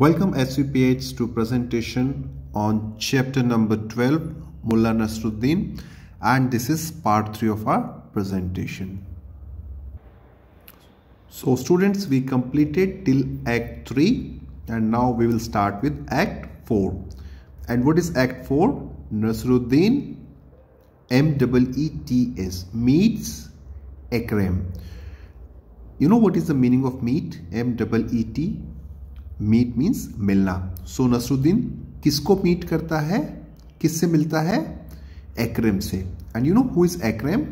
Welcome SVPH, to presentation on chapter number 12 Mullah Nasruddin and this is part 3 of our presentation. So students we completed till act 3 and now we will start with act 4 and what is act 4? Nasruddin M-E-E-T-S meets Akram. You know what is the meaning of meet? M-E-E-T meet means मिलना so Nasruddin किसको meet करता है किससे मिलता है Ekrem से and you know who is Ekrem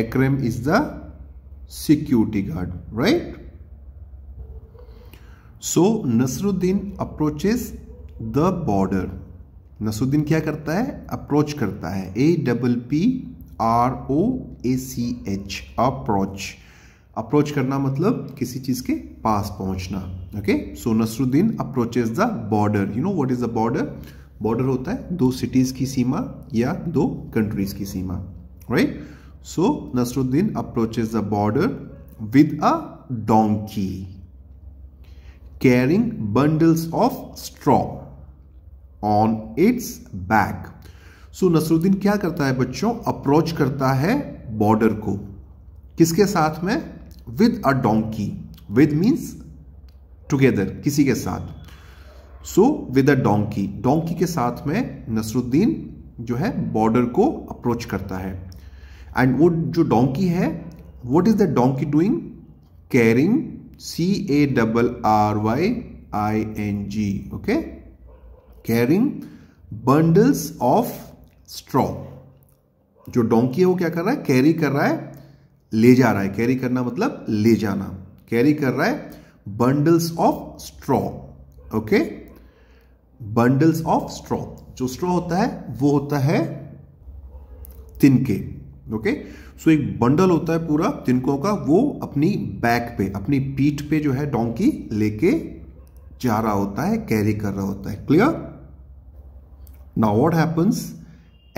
Ekrem is the security guard right so Nasruddin approaches the border Nasruddin क्या करता है अप्रोच करता है A double P R O A C H approach approach करना मतलब किसी चीज के पास पहुंचना okay so Nasruddin approaches the border you know what is the border border होता है दो सिटीज की सीमा या दो कंट्रीज की सीमा right so Nasruddin approaches the border with a donkey carrying bundles of straw on its back so Nasruddin क्या करता है बच्चों अप्रोच करता है बॉर्डर को किसके साथ में with a donkey with means together किसी के साथ so with a donkey donkey के साथ में नसरुद्दीन जो है बॉर्डर को अप्रोच करता है एंड वो जो डोंकी है what is the donkey doing carrying C A double R Y I N G okay carrying bundles of straw जो डोंकी है वो क्या कर रहा है कैरी कर रहा है ले जा रहा है कैरी करना मतलब ले जाना कैरी कर रहा है bundles of straw okay bundles of straw जो स्ट्रॉ होता है वो होता है तिनके ओके सो एक बंडल होता है पूरा तिनकों का वो अपनी बैक पे अपनी पीठ पे जो है डोंकी लेके जा रहा होता है कैरी कर रहा होता है clear now what happens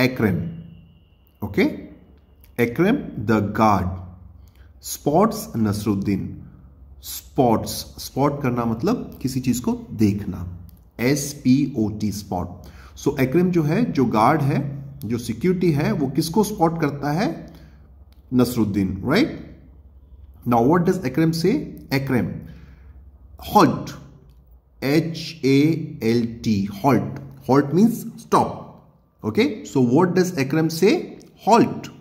Ekrem okay Ekrem the guard spots Nasruddin spots spot करना मतलब किसी चीज को देखना S P O T spot so Ekrim जो है जो गार्ड है जो सिक्योरिटी है वो किसको स्पॉट करता है Nasruddin right now what does एक्रम say Ekrim halt H A L T halt halt means stop okay so what does एक्रम say halt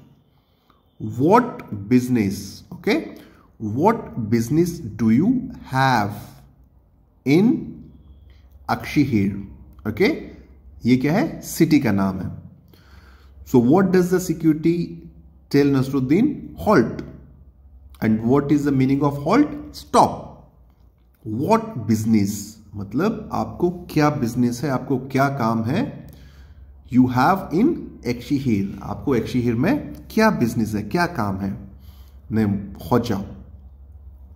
what business okay what business do you have in Akshehir okay okay? ये क्या है city का नाम है so what does the security tell Nasruddin halt and what is the meaning of halt stop what business मतलब आपको क्या business है आपको क्या काम है यू हैव इन एक्शीहीर आपको एक्शीहीर में क्या बिजनेस है क्या काम है name Hodja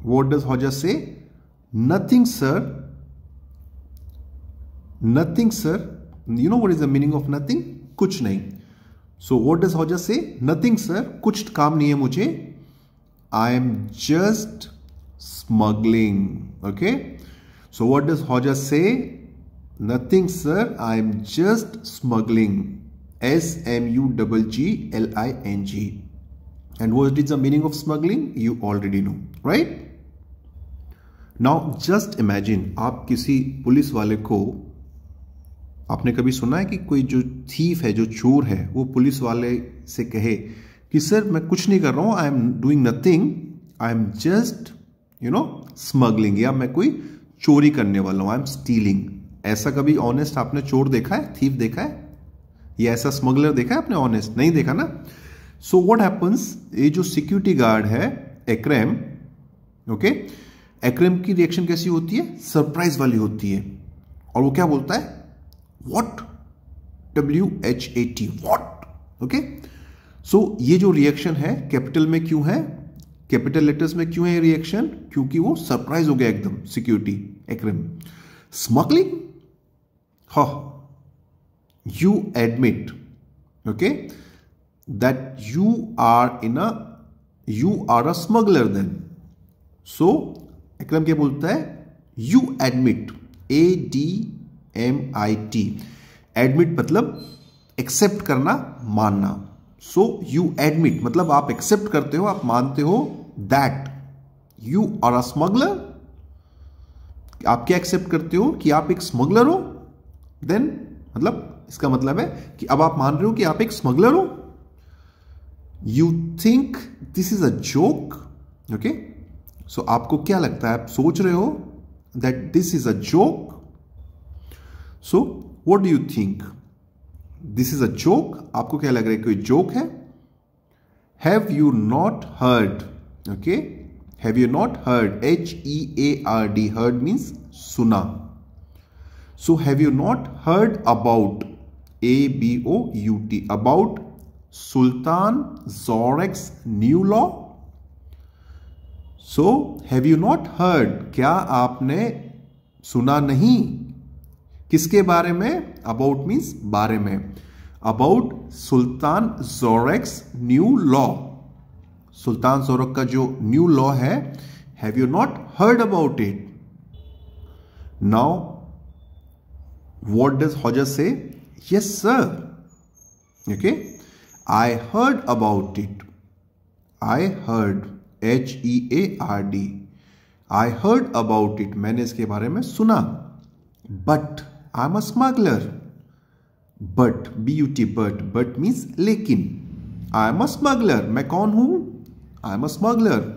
what does Hodja say nothing sir nothing sir you know what is the meaning of nothing कुछ नहीं सो what does Hodja say nothing sir कुछ काम नहीं है मुझे I am just smuggling okay so what does Hodja say nothing I am just smuggling S M U double G L I N G and And it is the meaning of smuggling you already know right now just imagine आप किसी police वाले को आपने कभी सुना है कि कोई जो थीफ है जो चोर है वो पुलिस वाले से कहे कि सर मैं कुछ नहीं कर रहा हूं I am doing nothing I am just you know smuggling या मैं कोई चोरी करने वाला हूँ आई एम स्टीलिंग ऐसा कभी ऑनेस्ट आपने चोर देखा है थीफ देखा है या ऐसा स्मगलर देखा है आपने ऑनेस्ट नहीं देखा ना सो वॉट हैपन्स ये जो सिक्योरिटी गार्ड है एक्रेम ओके एक्रेम की रिएक्शन कैसी होती है सरप्राइज वाली होती है और वो क्या बोलता है what W H A T what okay so ये जो रिएक्शन है कैपिटल में क्यों है कैपिटल लेटर्स में क्यों है रिएक्शन क्योंकि वो सरप्राइज हो गया एकदम security Ekrem smuggling Huh. You admit, okay, that you are in a you are a smuggler then. So, Akram क्या बोलता है you admit A D M I T admit मतलब एक्सेप्ट करना मानना सो यू एडमिट मतलब आप accept करते हो आप मानते हो that you are a smuggler आप क्या एक्सेप्ट करते हो कि आप एक स्मगलर हो देन मतलब इसका मतलब है कि अब आप मान रहे हो कि आप एक स्मगलर हो you think this is a joke okay so आपको क्या लगता है आप सोच रहे हो that this is a joke so what do you think this is a joke आपको क्या लग रहा है कोई जोक है have you not heard okay have you not heard H E A R D heard means सुना so have you not heard about A B O U T about Sultan Jorex new law so have you not heard क्या आपने सुना नहीं किसके बारे में about means बारे में about Sultan Jorex new law Sultan Jorek का जो new law have you not heard about it now What does Hodges say? Yes, sir. Okay. I heard about it. I heard. H E A R D. I heard about it. मैंने इसके बारे में सुना But I'm a smuggler. But B U T but but means लेकिन am a smuggler. मैं कौन i am a smuggler.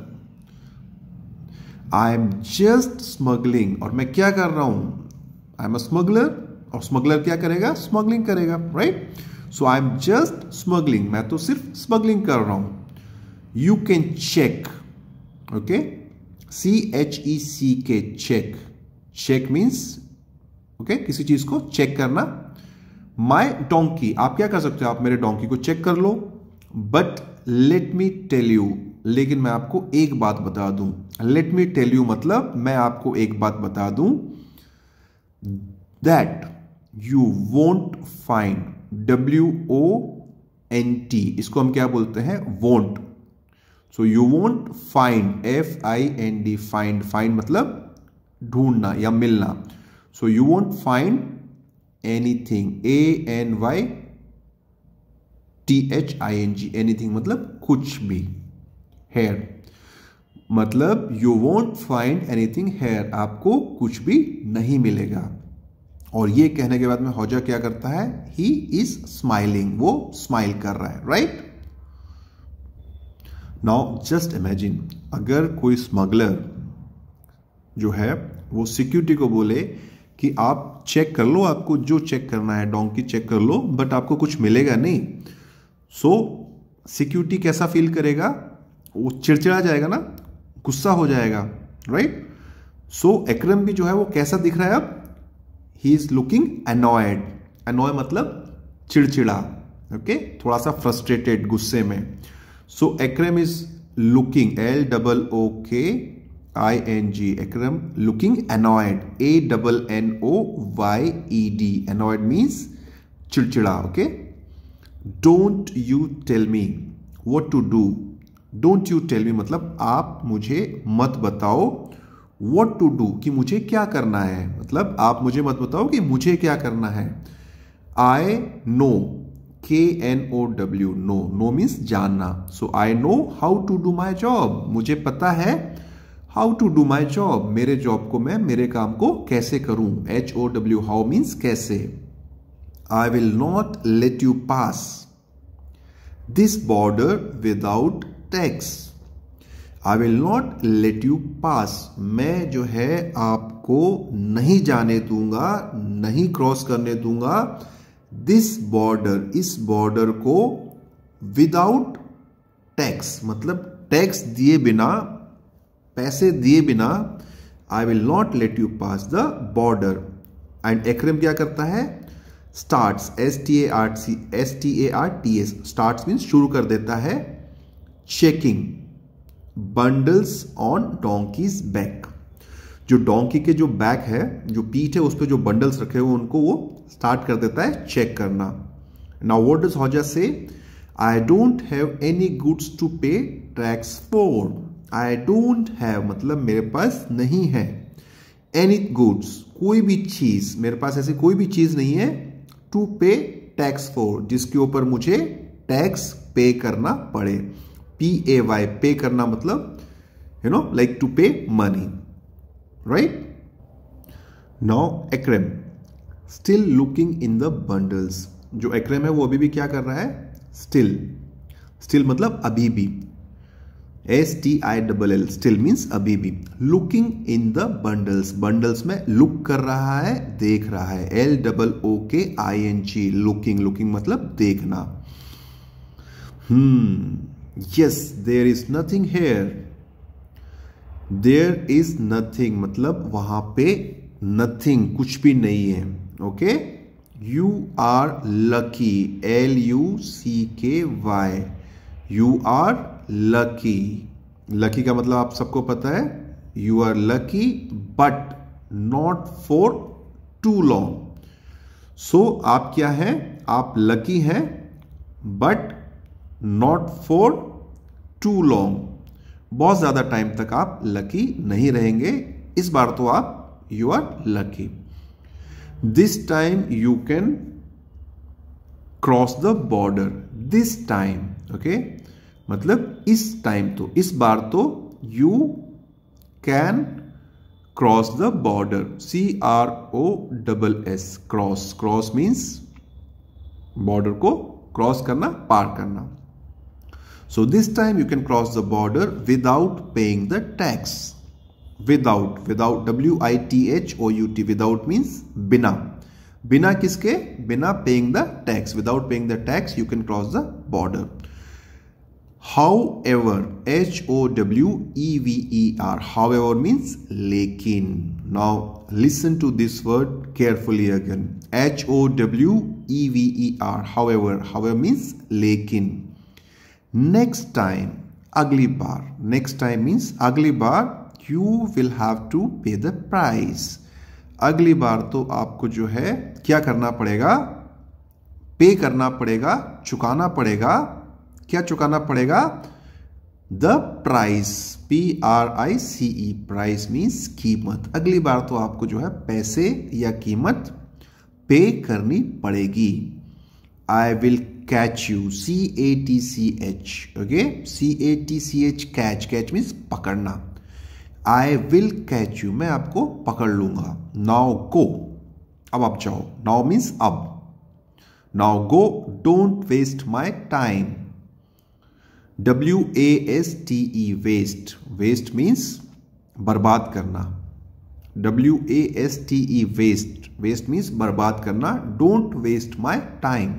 i am just smuggling. और मैं क्या कर रहा i am a smuggler. और स्मगलर क्या करेगा स्मगलिंग करेगा right so I am just smuggling मैं तो सिर्फ स्मगलिंग कर रहा हूं you can check okay C H E C K check check means okay किसी चीज को चेक करना माई डोंकी आप क्या कर सकते हो आप मेरे डोंकी को चेक कर लो but let me tell you लेकिन मैं आपको एक बात बता दूं लेट मी टेल यू मतलब मैं आपको एक बात बता दूं that you won't find W O N T इसको हम क्या बोलते हैं won't so you won't find F I N D find find मतलब ढूंढना या मिलना so you won't find anything A N Y T H I N G anything मतलब कुछ भी हेयर मतलब you won't find anything here आपको कुछ भी नहीं मिलेगा और ये कहने के बाद में हौजा क्या करता है ही इज स्माइलिंग वो स्माइल कर रहा है राइट नाउ जस्ट इमेजिन अगर कोई स्मगलर जो है वो सिक्योरिटी को बोले कि आप चेक कर लो आपको जो चेक करना है डोंकी चेक कर लो बट आपको कुछ मिलेगा नहीं सो सिक्योरिटी कैसा फील करेगा वो चिड़चिड़ा जाएगा ना गुस्सा हो जाएगा राइट सो so, एक्रम भी जो है वो कैसा दिख रहा है अब he is looking annoyed annoy मतलब चिड़चिड़ा ओके थोड़ा सा फ्रस्ट्रेटेड गुस्से में so Ekram is looking L double O K I N G Ekram looking annoyed A double N O Y E D annoyed means चिड़चिड़ा okay don't you tell me what to do don't you tell me मतलब आप मुझे मत बताओ what to do कि मुझे क्या करना है मतलब आप मुझे मत बताओ कि मुझे क्या करना है I know K N O W know know means जानना so I know how to do my job मुझे पता है how to do my job मेरे जॉब को मैं मेरे काम को कैसे करूं H O W how means कैसे I will not let you pass this border without tax I will not let you pass मैं जो है आपको नहीं जाने दूंगा नहीं क्रॉस करने दूंगा दिस बॉर्डर इस बॉर्डर को विदाउट टैक्स मतलब टैक्स दिए बिना पैसे दिए बिना I will not let you pass the border and Ekrem क्या करता है start S T A R C S T A R T S start means शुरू कर देता है checking bundles on donkey's back जो डोंकी के जो बैक है जो पीठ है उस पर जो बंडल्स रखे हुए उनको वो स्टार्ट कर देता है चेक करना now what does Hodja say I don't have any goods to pay tax for I don't have मतलब मेरे पास नहीं है एनी गुड्स कोई भी चीज मेरे पास ऐसी कोई भी चीज नहीं है टू पे टैक्स फॉर जिसके ऊपर मुझे टैक्स पे करना पड़े पी ए वाई पे करना मतलब you know like to pay money right now Ekrem still looking in the bundles जो एक्रेम है वो अभी भी क्या कर रहा है स्टिल स्टिल मतलब अभी भी S T I double L still means अभी भी looking in the bundles bundles में लुक कर रहा है देख रहा है L double O K I N G looking looking मतलब देखना hmm yes there is nothing here there is nothing मतलब वहां पे नथिंग कुछ भी नहीं है okay you are lucky L U C K Y you are lucky lucky का मतलब आप सबको पता है you are lucky but not for too long so आप क्या है आप लकी हैं but not for too long बहुत ज़्यादा टाइम तक आप लकी नहीं रहेंगे इस बार तो आप you are lucky this time you can cross the border this time okay मतलब इस टाइम तो इस बार तो you can cross the border C R O double S cross cross means border को क्रॉस करना पार करना So this time you can cross the border without paying the tax. Without, without, W-I-T-H-O-U-T, without means bina. Bina kiske? Bina paying the tax. Without paying the tax, you can cross the border. However, H-O-W-E-V-E-R, however means lekin. Now listen to this word carefully again. H-O-W-E-V-E-R, however, however means lekin. Next time अगली बार next time means अगली बार you will have to pay the price अगली बार तो आपको जो है क्या करना पड़ेगा पे करना पड़ेगा चुकाना पड़ेगा क्या चुकाना पड़ेगा the price P R I C E price means कीमत अगली बार तो आपको जो है पैसे या कीमत पे करनी पड़ेगी I will catch you c a t c h okay c a t c h catch catch means पकड़ना आई विल कैच यू मैं आपको पकड़ लूंगा नाउ गो अब आप जाओ नाउ मीन्स अब now go don't waste my time W A S T E waste waste means बर्बाद करना W A S T E waste waste means बर्बाद करना don't waste my time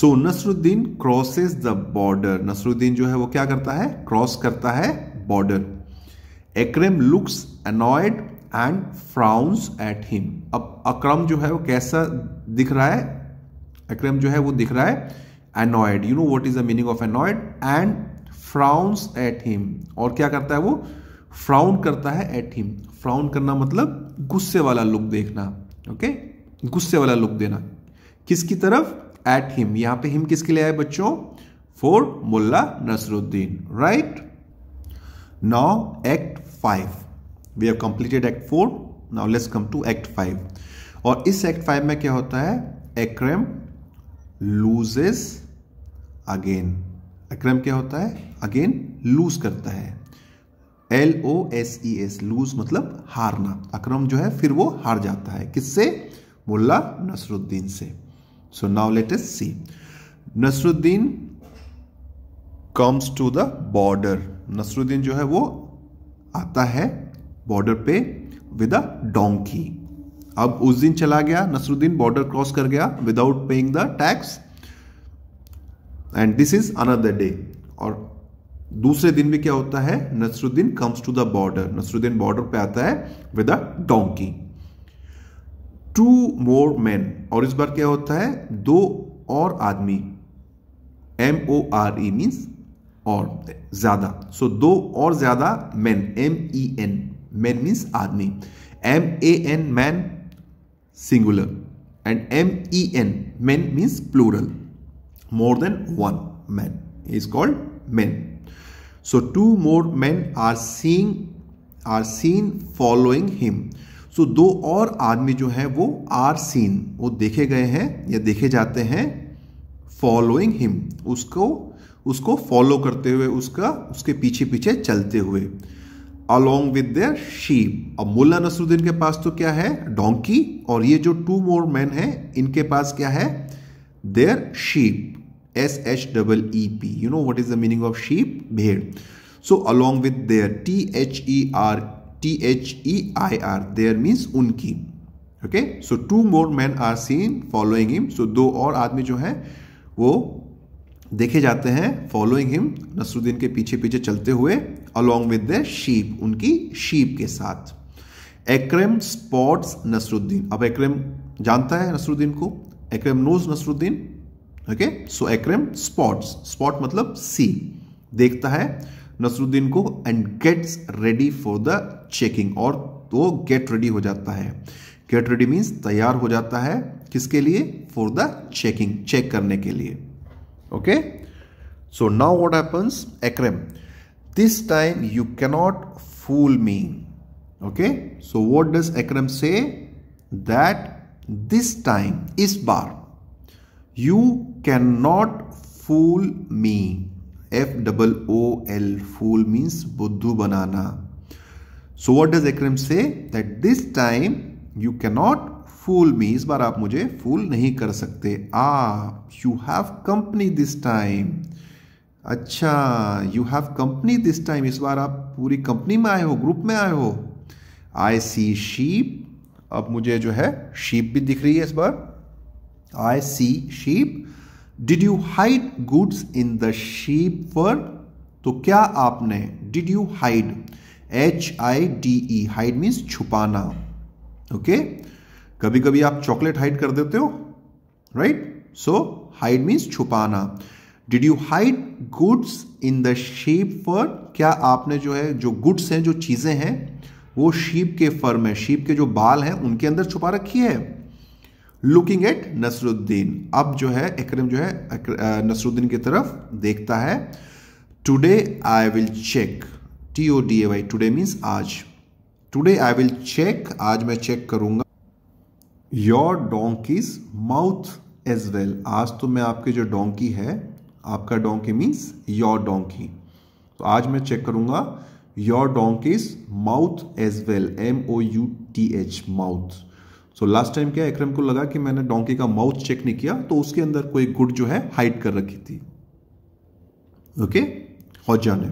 so Nasruddin crosses the border Nasruddin जो है वो क्या करता है क्रॉस करता है border Akram looks annoyed and frowns at him अब अक्रम जो है वो कैसा दिख रहा है अक्रम जो है वो दिख रहा है annoyed you know what is the meaning of annoyed and frowns at him और क्या करता है वो फ्राउन करता है एट हिम फ्राउन करना मतलब गुस्से वाला लुक देखना ओके okay? गुस्से वाला लुक देना किसकी तरफ एट हिम यहां पे हिम किसके लिए आए बच्चों for Mulla Nasruddin right now act five we have completed act four now let's come to act five और इस एक्ट फाइव में क्या होता है एक्रम लूजेस अगेन अक्रम क्या होता है अगेन लूज करता है L O S E lose लूज मतलब हारना अक्रम जो है फिर वो हार जाता है किससे मुल्ला नसरुद्दीन से So now let us see. Nasruddin comes to the border. Nasruddin जो है वो आता है बॉर्डर पे विद अ डोंकी अब उस दिन चला गया नसरुद्दीन बॉर्डर क्रॉस कर गया without paying the tax and this is another day और दूसरे दिन भी क्या होता है Nasruddin comes to the border Nasruddin border पे आता है with a donkey two more men और इस बार क्या होता है दो और आदमी M O R E means और ज्यादा सो so, दो और ज्यादा men M E N men means आदमी M A N man singular and M E N men means plural more than one man is called men so two more men are seeing are seen following him so so, दो और आदमी जो हैं वो are seen वो देखे गए हैं या देखे जाते हैं फॉलोइंग हिम उसको उसको फॉलो करते हुए उसका उसके पीछे पीछे चलते हुए अलोंग विद देयर शीप अब मुल्ला नसरुद्दीन के पास तो क्या है डोंकी और ये जो टू मोर मैन हैं इनके पास क्या है their sheep S H double E P you know what is the meaning of sheep भेड़ so along with their T H E R T H E I R their means उनकी okay so two more men are seen following him so दो और आदमी जो है वो देखे जाते हैं फॉलोइंग हिम नसरुद्दीन के पीछे पीछे चलते हुए अलोंग विद द शीप उनकी शीप के साथ एक्रम स्पॉट्स नसरुद्दीन अब एक्रम जानता है नसरुद्दीन को Akram knows Nasruddin okay so Akram spots spot मतलब सी देखता है नसरुद्दीन को and gets ready for the checking और वो गेट रेडी हो जाता है गेट रेडी मीन्स तैयार हो जाता है किसके लिए फॉर द चेकिंग चेक करने के लिए okay so now what happens Akram this time you cannot fool me okay so what does Akram say that this time इस बार you can not fool me F double O L fool means बुद्धू बनाना so what does एक्रम say that this time you cannot fool me इस बार आप मुझे fool नहीं कर सकते आ you have company this time अच्छा you have company this time इस बार आप पूरी कंपनी में आए हो ग्रुप में आए हो आई सी शीप अब मुझे जो है शीप भी दिख रही है इस बार I see sheep did you hide goods in the sheep fur तो क्या आपने did you hide H I D E hide means छुपाना ओके कभी कभी आप चॉकलेट हाइड कर देते हो राइट सो हाइड मीन्स छुपाना did you hide goods in the sheep fur क्या आपने जो है जो गुड्स हैं जो चीज़ें हैं वो शीप के फर में शीप के जो बाल हैं उनके अंदर छुपा रखी है लुकिंग एट नसरुद्दीन अब जो है इक्रम जो है नसरुद्दीन uh, की तरफ देखता है today I will check T O D A Y today means आज टुडे आई विल चेक आज मैं चेक करूंगा your donkey's mouth as well आज तो मैं आपके जो डोंकी है आपका डोंकी मीन्स योर डोंकी तो आज मैं चेक करूंगा your donkey's mouth as well M O U T H mouth so last time क्या इक्रम को लगा कि मैंने डोंकी का माउथ चेक नहीं किया तो उसके अंदर कोई गुड जो है हाइड कर रखी थी ओके हौजा ने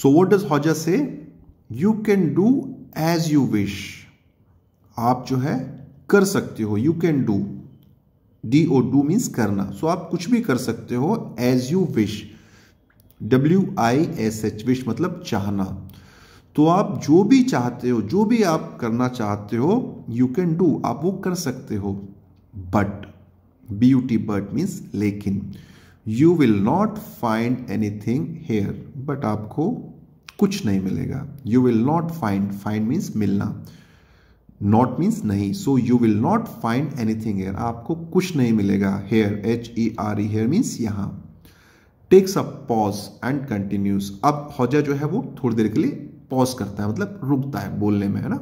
सो what does Hodja say you can do as you wish आप जो है कर सकते हो you can do D O do means करना सो so, आप कुछ भी कर सकते हो as you wish W I S H wish मतलब चाहना तो आप जो भी चाहते हो जो भी आप करना चाहते हो यू कैन डू आप वो कर सकते हो बट ब्यूटी बट मीन्स लेकिन you will not find anything here but आपको कुछ नहीं मिलेगा you will not find find means मिलना नॉट मीन्स नहीं so you will not find anything here आपको कुछ नहीं मिलेगा here H E R E here means यहां takes a pause and continues अब हौजा जो है वो थोड़ी देर के लिए पॉज करता है मतलब रुकता है बोलने में है ना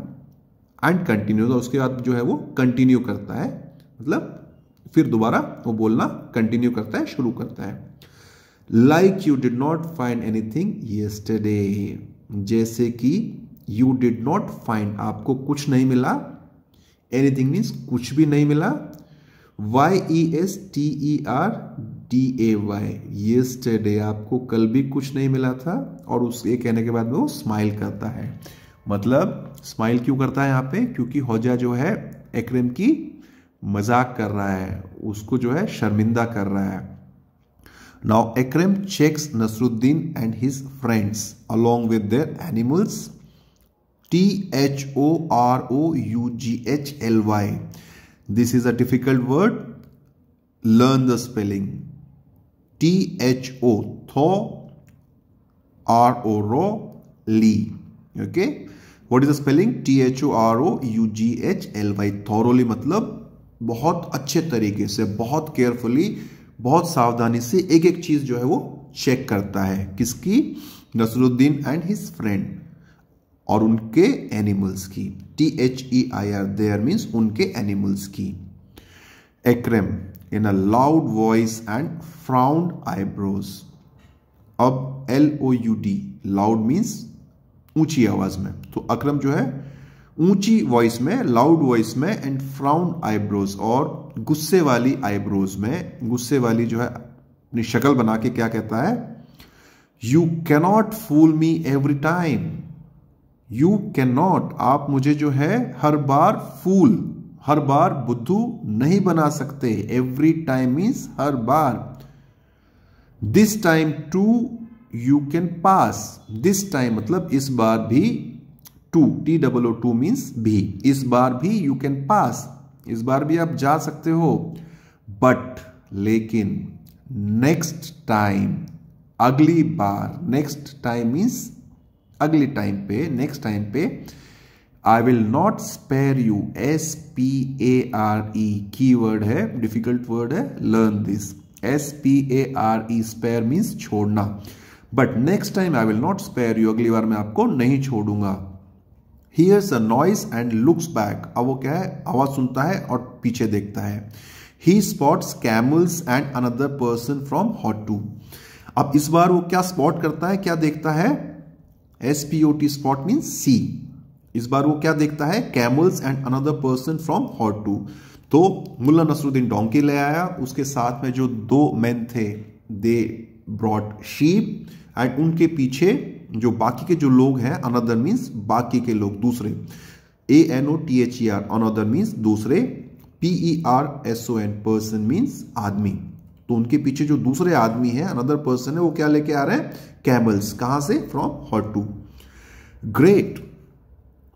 एंड कंटिन्यू और उसके बाद जो है वो कंटिन्यू करता है मतलब फिर दोबारा वो बोलना कंटिन्यू करता है शुरू करता है like you did not find anything yesterday जैसे कि यू डिड नॉट फाइंड आपको कुछ नहीं मिला एनीथिंग मीन्स कुछ भी नहीं मिला Y E S T E R D A Y yesterday आपको कल भी कुछ नहीं मिला था और उस ये कहने के बाद में वो स्माइल करता है मतलब स्माइल क्यों करता है यहाँ पे क्योंकि हौजा जो है एकरम की मजाक कर रहा है उसको जो है शर्मिंदा कर रहा है now Akram checks Nasruddin and his friends along with their animals T H O R O U G H L Y this is a difficult word learn the spelling T H O thor R O R O L E. Okay. What is the spelling? T H O R O U G H L Y. Thoroughly मतलब बहुत अच्छे तरीके से बहुत carefully बहुत सावधानी से एक एक चीज जो है वो चेक करता है किसकी नसरुद्दीन एंड हिज फ्रेंड और उनके एनिमल्स की T H E I R their means उनके एनिमल्स की Akram in a loud voice and frowned eyebrows अब L O U D loud means ऊंची आवाज में तो अक्रम जो है ऊंची वॉइस में लाउड वॉइस में एंड फ्राउन आईब्रोज और गुस्से वाली आईब्रोज में गुस्से वाली जो है अपनी शक्ल बना के क्या कहता है you cannot fool me every time you cannot not आप मुझे जो है हर बार फूल हर बार बुद्धू नहीं बना सकते एवरी टाइम मीन्स हर बार this time too you can pass this time मतलब इस बार भी too T double O too means भी इस बार भी यू कैन पास इस बार भी आप जा सकते हो बट लेकिन नेक्स्ट टाइम अगली बार नेक्स्ट टाइम मीन्स अगले टाइम पे नेक्स्ट टाइम पे I will not spare you S P A R E key word है डिफिकल्ट वर्ड है learn this S P A R E spare means छोड़ना but next time I will not spare you अगली बार मैं आपको नहीं छोड़ूंगा here's a noise and looks back अब वो क्या है आवाज सुनता है और पीछे देखता है he spots camels and another person from hot too अब इस बार वो क्या स्पॉट करता है क्या देखता है S P O T spot means see इस बार वो क्या देखता है camels and another person from hot too तो मुल्ला नसरुद्दीन डोंकी ले आया उसके साथ में जो दो मैन थे दे ब्रॉड शीप एंड उनके पीछे जो बाकी के जो लोग हैं अनदर मीन्स बाकी के लोग दूसरे A N O T H E R another means दूसरे P E R S O N person means आदमी तो उनके पीछे जो दूसरे आदमी है अनदर पर्सन है वो क्या लेके आ रहे हैं कैमल्स कहां से from hot too great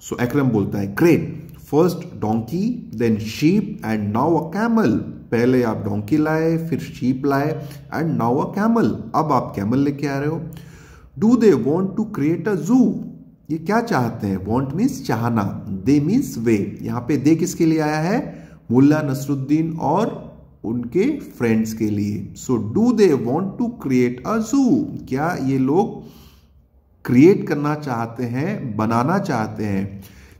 so Akram बोलता है great first donkey then sheep and now a camel पहले आप डोंकी लाए फिर शीप लाए एंड नाउ अ कैमल अब आप कैमल लेके आ रहे हो do they want to create a zoo ये क्या चाहते हैं वॉन्ट मीन्स चाहना दे मीन्स वे यहाँ पे दे किसके लिए आया है मुल्ला नसरुद्दीन और उनके फ्रेंड्स के लिए so do they want to create a zoo क्या ये लोग क्रिएट करना चाहते हैं बनाना चाहते हैं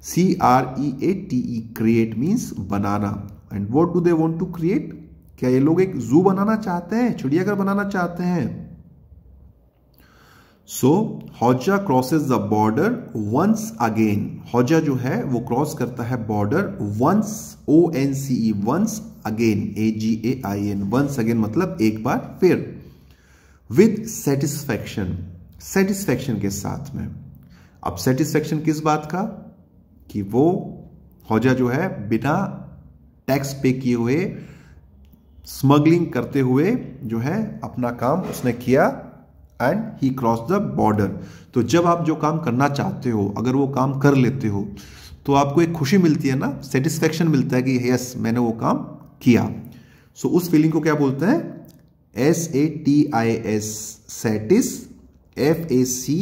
C R E A T E create means बनाना and what do they want to create क्या ये लोग एक जू बनाना चाहते हैं चिड़ियाघर बनाना चाहते हैं so Hodja crosses the border once again Hodja जो है वो क्रॉस करता है border once O N C E once again A G A I N once again मतलब एक बार फिर विथ सेटिस्फैक्शन सेटिस्फैक्शन के साथ में अब सेटिस्फैक्शन किस बात का कि वो हौजा जो है बिना टैक्स पे किए हुए स्मगलिंग करते हुए जो है अपना काम उसने किया and he cross the border तो जब आप जो काम करना चाहते हो अगर वो काम कर लेते हो तो आपको एक खुशी मिलती है ना सेटिस्फेक्शन मिलता है कि यस मैंने वो काम किया सो so, उस फीलिंग को क्या बोलते हैं S A T I S satis F A C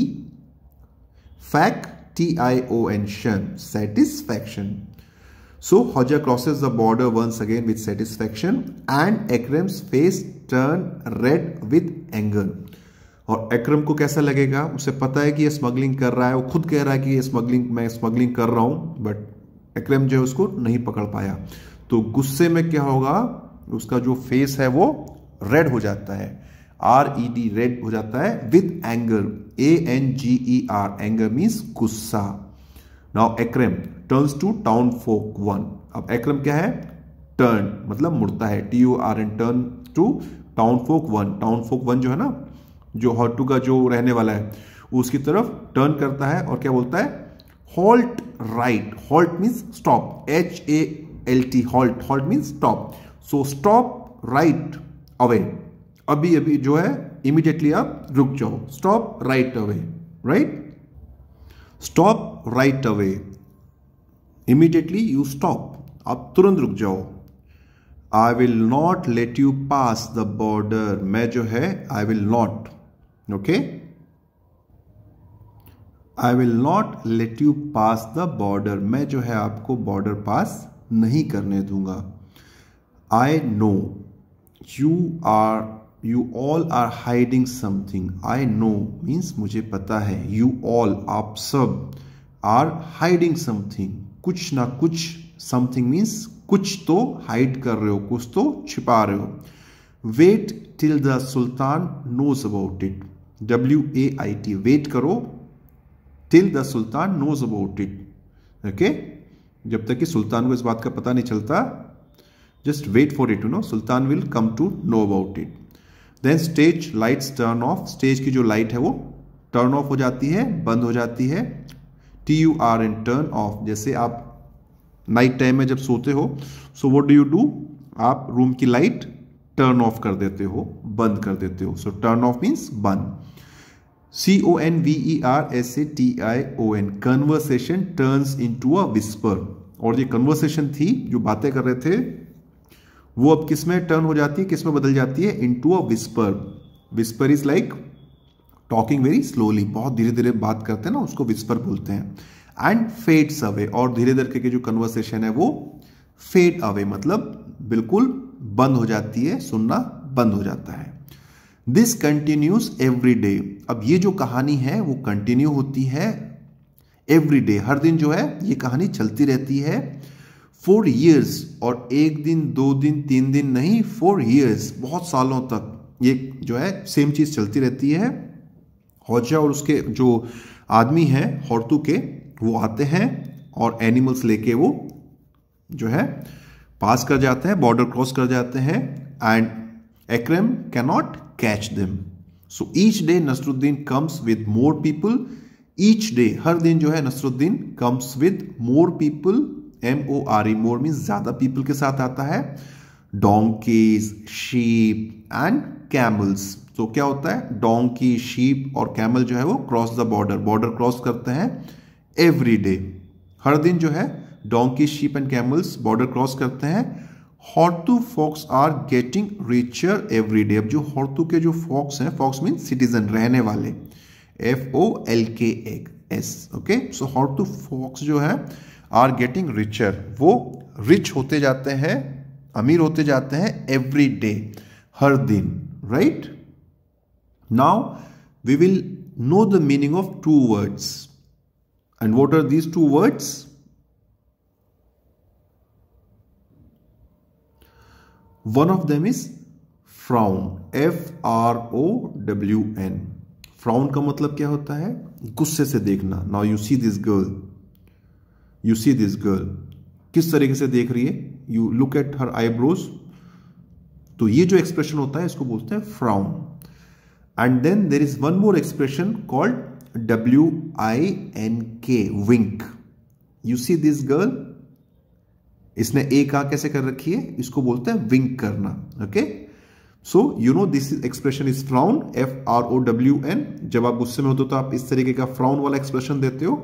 fact T-I-O-N, shun, satisfaction. So hoja crosses the border once again with satisfaction and Akram's face turned red with anger. और अक्रम को कैसा लगेगा उसे पता है कि ये स्मगलिंग कर रहा है वो खुद कह रहा है कि ये स्मगलिंग मैं स्मगलिंग कर रहा हूं बट अक्रम जो है उसको नहीं पकड़ पाया तो गुस्से में क्या होगा उसका जो फेस है वो रेड हो जाता है आर ई डी रेड हो जाता है with anger A N G E R anger means गुस्सा now Akram turns to town folk one अब एक्रम क्या है टर्न मतलब मुड़ता है T U R N turn to town folk one town folk one जो है ना जो हॉटू का जो रहने वाला है उसकी तरफ टर्न करता है और क्या बोलता है halt right halt means stop H A L T halt halt means stop so stop right away अभी अभी जो है इमीडिएटली आप रुक जाओ stop right away right stop right away immediately you stop आप तुरंत रुक जाओ I will not let you pass the border मैं जो है I will not okay I will not let you pass the border मैं जो है आपको बॉर्डर पास नहीं करने दूंगा I know you are you all are hiding something I know means मुझे पता है यू ऑल आप सब आर हाइडिंग समथिंग कुछ ना कुछ समथिंग मीन्स कुछ तो हाइड कर रहे हो कुछ तो छिपा रहे हो wait till the sultan knows about it W A I T wait करो till the sultan knows about it okay जब तक कि सुल्तान को इस बात का पता नहीं चलता just wait for it you know sultan will come to know about it then stage lights turn off stage की जो लाइट है वो टर्न ऑफ हो जाती है बंद हो जाती है T U R N turn off जैसे आप नाइट टाइम में जब सोते हो so what do you do आप रूम की लाइट टर्न ऑफ कर देते हो बंद कर देते हो सो टर्न ऑफ मीन्स बंद C O N V E R S A T I O N conversation turns into a whisper और ये कन्वर्सेशन थी जो बातें कर रहे थे वो अब किसमें टर्न हो जाती है किसमें बदल जाती है into a whisper whisper is like talking very slowly बहुत धीरे धीरे बात करते हैं ना उसको विस्पर बोलते हैं एंड फेड अवे और धीरे धीरे करके जो कन्वर्सेशन है वो फेड अवे मतलब बिल्कुल बंद हो जाती है सुनना बंद हो जाता है दिस कंटिन्यूस एवरी डे अब ये जो कहानी है वो कंटिन्यू होती है एवरी डे हर दिन जो है ये कहानी चलती रहती है फोर ईयर्स और एक दिन दो दिन तीन दिन नहीं फोर ईयर्स बहुत सालों तक ये जो है सेम चीज़ चलती रहती है हौजा और उसके जो आदमी हैं हौरतू के वो आते हैं और एनिमल्स लेके वो जो है पास कर जाते हैं बॉर्डर क्रॉस कर जाते हैं and Akram cannot catch them so each day Nasruddin comes with more people each day हर दिन जो है Nasruddin comes with more people M O R E more mean ज़्यादा पीपल के साथ आता है डोंकीज शीप एंड कैमल्स तो क्या होता है डोंकी शीप और कैमल जो है वो cross the border border cross करते हैं एवरी डे हर दिन जो है donkey sheep and camels border cross करते हैं हॉर्तू folks are getting richer every day अब जो हॉर्तू के जो फॉक्स हैं फॉक्स मीन सिटीजन रहने वाले F O L K S okay so हॉर्तू फॉक्स जो है आर गेटिंग रिचर वो रिच होते जाते हैं अमीर होते जाते हैं एवरी डे हर दिन right now we will know the meaning of two words and what are these two words one of them is frown F R O W N frown का मतलब क्या होता है गुस्से से देखना now you see this girl you see this girl किस तरीके से देख रही है you look at her eyebrows तो ये जो एक्सप्रेशन होता है इसको बोलते हैं frown and then there is one more expression called W I N K wink you see this girl इसने ए का कैसे कर रखी है इसको बोलते हैं विंक करना okay so you know this expression is frown F R O W N जब आप गुस्से में होते हो तो आप इस तरीके का फ्राउन वाला एक्सप्रेशन देते हो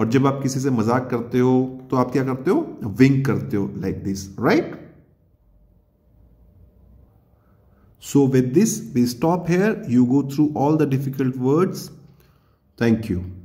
और जब आप किसी से मजाक करते हो तो आप क्या करते हो विंक करते हो like this right so with this we stop here you go through all the difficult words thank you